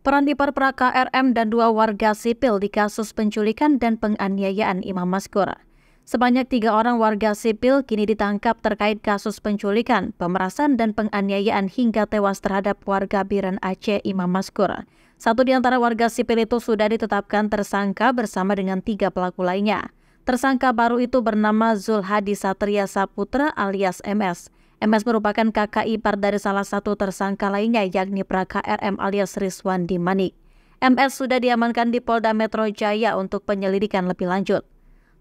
Peran diperpera RM dan dua warga sipil di kasus penculikan dan penganiayaan Imam Maskur. Sebanyak tiga orang warga sipil kini ditangkap terkait kasus penculikan, pemerasan, dan penganiayaan hingga tewas terhadap warga Biren Aceh Imam Maskur. Satu di antara warga sipil itu sudah ditetapkan tersangka bersama dengan tiga pelaku lainnya. Tersangka baru itu bernama Zulhadi Satria Saputra alias MS. MS merupakan kakak ipar dari salah satu tersangka lainnya yakni Praka RM alias Rizwan Dimanik. MS sudah diamankan di Polda Metro Jaya untuk penyelidikan lebih lanjut.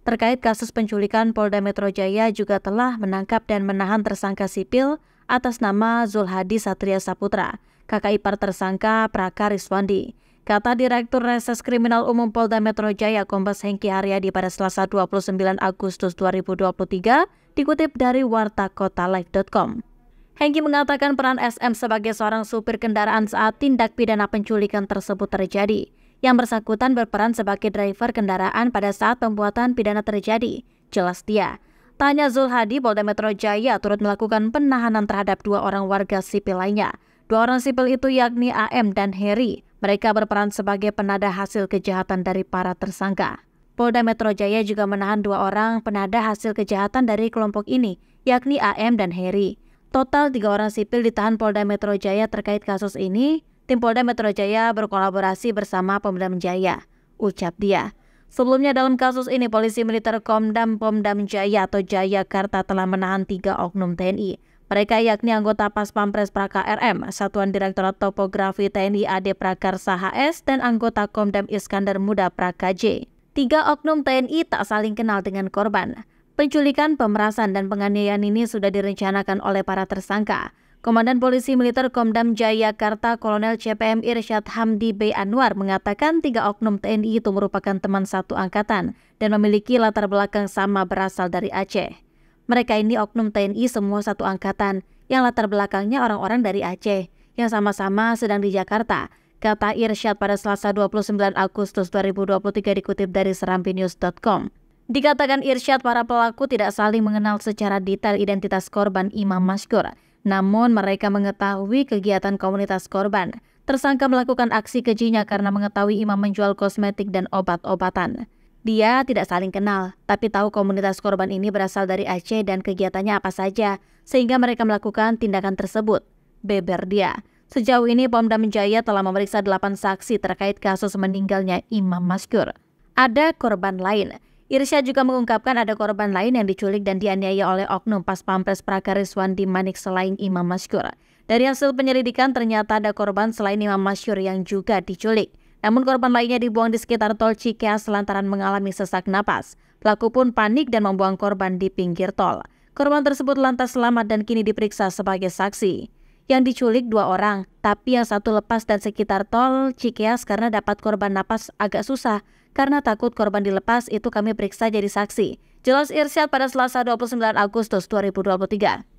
Terkait kasus penculikan, Polda Metro Jaya juga telah menangkap dan menahan tersangka sipil atas nama Zulhadi Satria Saputra, kakak ipar tersangka Praka Rizwandi. Kata Direktur Reses Kriminal Umum Polda Metro Jaya Kombes Hengki Haryadi pada Selasa 29 Agustus 2023 dikutip dari wartakotalife.com. Hengki mengatakan peran SM sebagai seorang supir kendaraan saat tindak pidana penculikan tersebut terjadi. Yang bersangkutan berperan sebagai driver kendaraan pada saat pembuatan pidana terjadi, jelas dia. Tanya Zulhadi, Polda Metro Jaya turut melakukan penahanan terhadap dua orang warga sipil lainnya. Dua orang sipil itu yakni AM dan Heri. Mereka berperan sebagai penada hasil kejahatan dari para tersangka. Polda Metro Jaya juga menahan dua orang penada hasil kejahatan dari kelompok ini, yakni AM dan Heri. Total tiga orang sipil ditahan Polda Metro Jaya terkait kasus ini. Tim Polda Metro Jaya berkolaborasi bersama Pemdam Jaya, ucap dia. Sebelumnya dalam kasus ini, polisi militer Komdam Pomdam Jaya atau Jaya Karta telah menahan tiga oknum TNI. Mereka yakni anggota Pas Pampres Praka RM, Satuan Direktorat Topografi TNI AD Prakarsa HS, dan anggota Komdam Iskandar Muda Praka J. Tiga oknum TNI tak saling kenal dengan korban. Penculikan, pemerasan, dan penganiayaan ini sudah direncanakan oleh para tersangka. Komandan Polisi Militer Komdam Jayakarta Kolonel CPM Irsyad Hamdi B. Anwar mengatakan tiga oknum TNI itu merupakan teman satu angkatan dan memiliki latar belakang sama berasal dari Aceh. Mereka ini oknum TNI semua satu angkatan yang latar belakangnya orang-orang dari Aceh yang sama-sama sedang di Jakarta. Kata Irsyad pada Selasa 29 Agustus 2023 dikutip dari serampinews.com. Dikatakan Irsyad para pelaku tidak saling mengenal secara detail identitas korban Imam Maskur. Namun mereka mengetahui kegiatan komunitas korban. Tersangka melakukan aksi kejinya karena mengetahui Imam menjual kosmetik dan obat-obatan. Dia tidak saling kenal, tapi tahu komunitas korban ini berasal dari Aceh dan kegiatannya apa saja, sehingga mereka melakukan tindakan tersebut. Beber dia. Sejauh ini Pomda Menjaya telah memeriksa delapan saksi terkait kasus meninggalnya Imam Maskur. Ada korban lain. Irsya juga mengungkapkan ada korban lain yang diculik dan dianiaya oleh Oknum Pas Pampres Prakaris Wandi Manik selain Imam Maskur. Dari hasil penyelidikan ternyata ada korban selain Imam Maskur yang juga diculik. Namun korban lainnya dibuang di sekitar tol Cikeas lantaran mengalami sesak napas. Pelaku pun panik dan membuang korban di pinggir tol. Korban tersebut lantas selamat dan kini diperiksa sebagai saksi. Yang diculik dua orang, tapi yang satu lepas dan sekitar tol Cikeas karena dapat korban napas agak susah. Karena takut korban dilepas itu kami periksa jadi saksi. Jelas Irsyad pada Selasa 29 Agustus 2023.